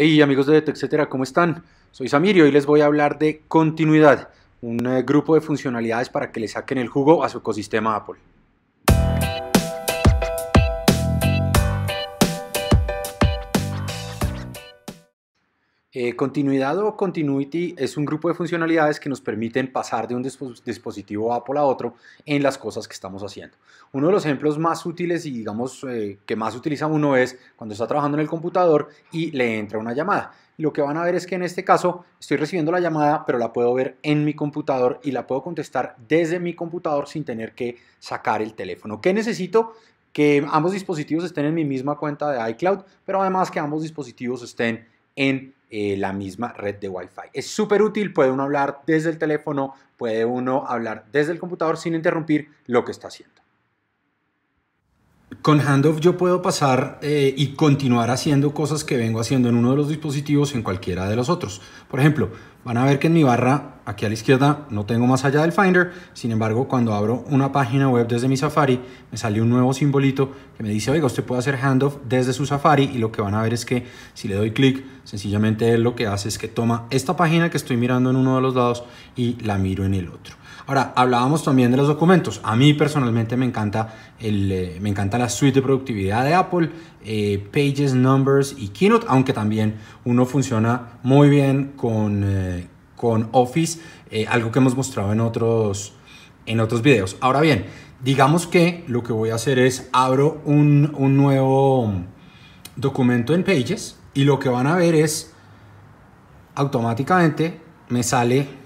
Hey amigos de etcétera, ¿cómo están? Soy Samir y hoy les voy a hablar de continuidad, un eh, grupo de funcionalidades para que le saquen el jugo a su ecosistema Apple. Eh, continuidad o continuity es un grupo de funcionalidades que nos permiten pasar de un dispositivo Apple a otro en las cosas que estamos haciendo. Uno de los ejemplos más útiles y digamos eh, que más utiliza uno es cuando está trabajando en el computador y le entra una llamada. lo que van a ver es que en este caso estoy recibiendo la llamada, pero la puedo ver en mi computador y la puedo contestar desde mi computador sin tener que sacar el teléfono. ¿Qué necesito? Que ambos dispositivos estén en mi misma cuenta de iCloud, pero además que ambos dispositivos estén en eh, la misma red de Wi-Fi. Es súper útil, puede uno hablar desde el teléfono, puede uno hablar desde el computador sin interrumpir lo que está haciendo. Con Handoff yo puedo pasar eh, y continuar haciendo cosas que vengo haciendo en uno de los dispositivos en cualquiera de los otros. Por ejemplo, van a ver que en mi barra aquí a la izquierda no tengo más allá del Finder. Sin embargo, cuando abro una página web desde mi Safari, me sale un nuevo simbolito que me dice, oiga, usted puede hacer handoff desde su Safari y lo que van a ver es que si le doy clic, sencillamente él lo que hace es que toma esta página que estoy mirando en uno de los lados y la miro en el otro. Ahora, hablábamos también de los documentos. A mí personalmente me encanta, eh, me encanta la suite de productividad de Apple, eh, Pages, Numbers y Keynote, aunque también uno funciona muy bien con, eh, con Office, algo que hemos mostrado en otros, en otros videos. Ahora bien, digamos que lo que voy a hacer es abro un, un nuevo documento en Pages y lo que van a ver es automáticamente me sale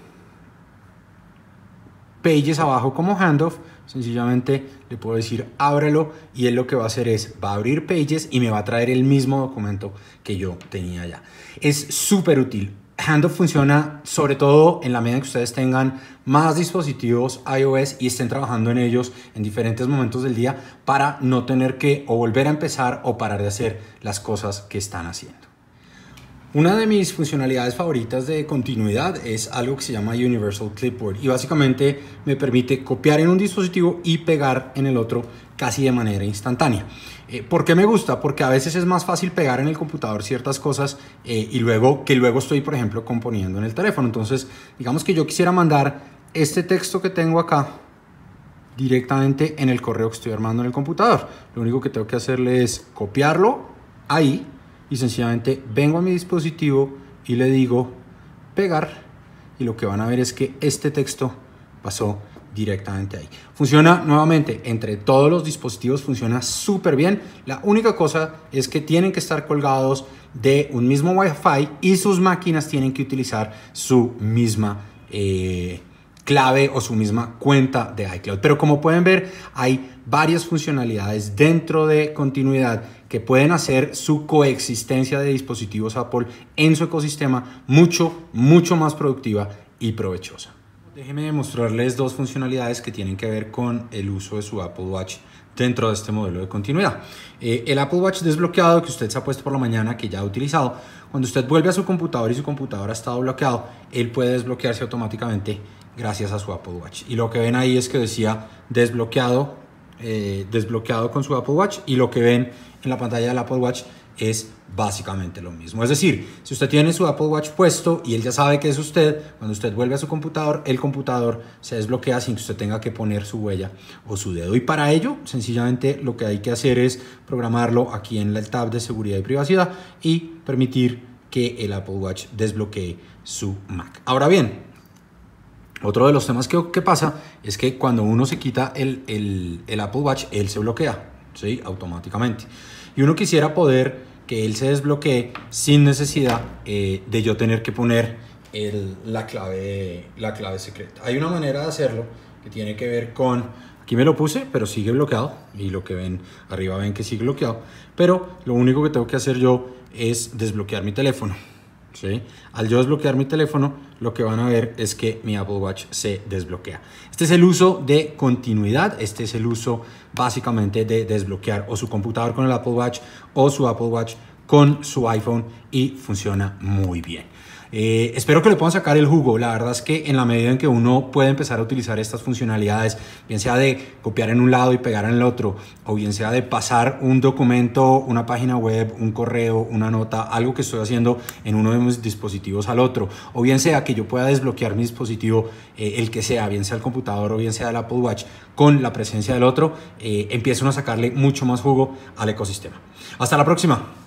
pages abajo como handoff, sencillamente le puedo decir ábrelo y él lo que va a hacer es va a abrir pages y me va a traer el mismo documento que yo tenía ya. Es súper útil. Handoff funciona sobre todo en la medida que ustedes tengan más dispositivos iOS y estén trabajando en ellos en diferentes momentos del día para no tener que o volver a empezar o parar de hacer las cosas que están haciendo. Una de mis funcionalidades favoritas de continuidad es algo que se llama Universal Clipboard y básicamente me permite copiar en un dispositivo y pegar en el otro casi de manera instantánea. Eh, ¿Por qué me gusta? Porque a veces es más fácil pegar en el computador ciertas cosas eh, y luego que luego estoy, por ejemplo, componiendo en el teléfono. Entonces, digamos que yo quisiera mandar este texto que tengo acá directamente en el correo que estoy armando en el computador. Lo único que tengo que hacerle es copiarlo ahí y sencillamente vengo a mi dispositivo y le digo pegar y lo que van a ver es que este texto pasó directamente ahí. Funciona nuevamente entre todos los dispositivos, funciona súper bien. La única cosa es que tienen que estar colgados de un mismo Wi-Fi y sus máquinas tienen que utilizar su misma eh, clave o su misma cuenta de iCloud. Pero como pueden ver, hay varias funcionalidades dentro de continuidad que pueden hacer su coexistencia de dispositivos Apple en su ecosistema mucho, mucho más productiva y provechosa. Déjenme demostrarles dos funcionalidades que tienen que ver con el uso de su Apple Watch dentro de este modelo de continuidad. Eh, el Apple Watch desbloqueado que usted se ha puesto por la mañana, que ya ha utilizado, cuando usted vuelve a su computador y su computadora estado bloqueado, él puede desbloquearse automáticamente gracias a su Apple Watch. Y lo que ven ahí es que decía desbloqueado eh, desbloqueado con su Apple Watch y lo que ven en la pantalla del Apple Watch es básicamente lo mismo. Es decir, si usted tiene su Apple Watch puesto y él ya sabe que es usted, cuando usted vuelve a su computador, el computador se desbloquea sin que usted tenga que poner su huella o su dedo. Y para ello, sencillamente lo que hay que hacer es programarlo aquí en el tab de seguridad y privacidad y permitir que el Apple Watch desbloquee su Mac. Ahora bien, otro de los temas que, pasa es que cuando uno se quita el, el, Apple Watch, él se bloquea, ¿sí? Automáticamente. Y uno quisiera poder que él se desbloquee sin necesidad eh, de yo tener que poner la, clave, la clave secreta. Hay una manera de hacerlo que tiene que ver con, aquí me lo puse, pero sigue bloqueado, y lo que ven arriba ven que sigue bloqueado, pero lo único que tengo que hacer yo es desbloquear mi teléfono. Al yo desbloquear mi teléfono, lo que van a ver es que mi Apple Watch se desbloquea. Este es el uso de continuidad, este es el uso básicamente de desbloquear o su computador con el Apple Watch o su Apple Watch con su iPhone y funciona muy bien. Eh, espero que le puedan sacar el jugo. La verdad es que en la medida en que uno puede empezar a utilizar estas funcionalidades, bien sea de copiar en un lado y pegar en el otro, o bien sea de pasar un documento, una página web, un correo, una nota, algo que estoy haciendo en uno de mis dispositivos al otro, o bien sea que yo pueda desbloquear mi dispositivo, eh, el que sea, bien sea el computador o bien sea el Apple Watch, con la presencia del otro, eh, a sacarle mucho más jugo al ecosistema. Hasta la próxima.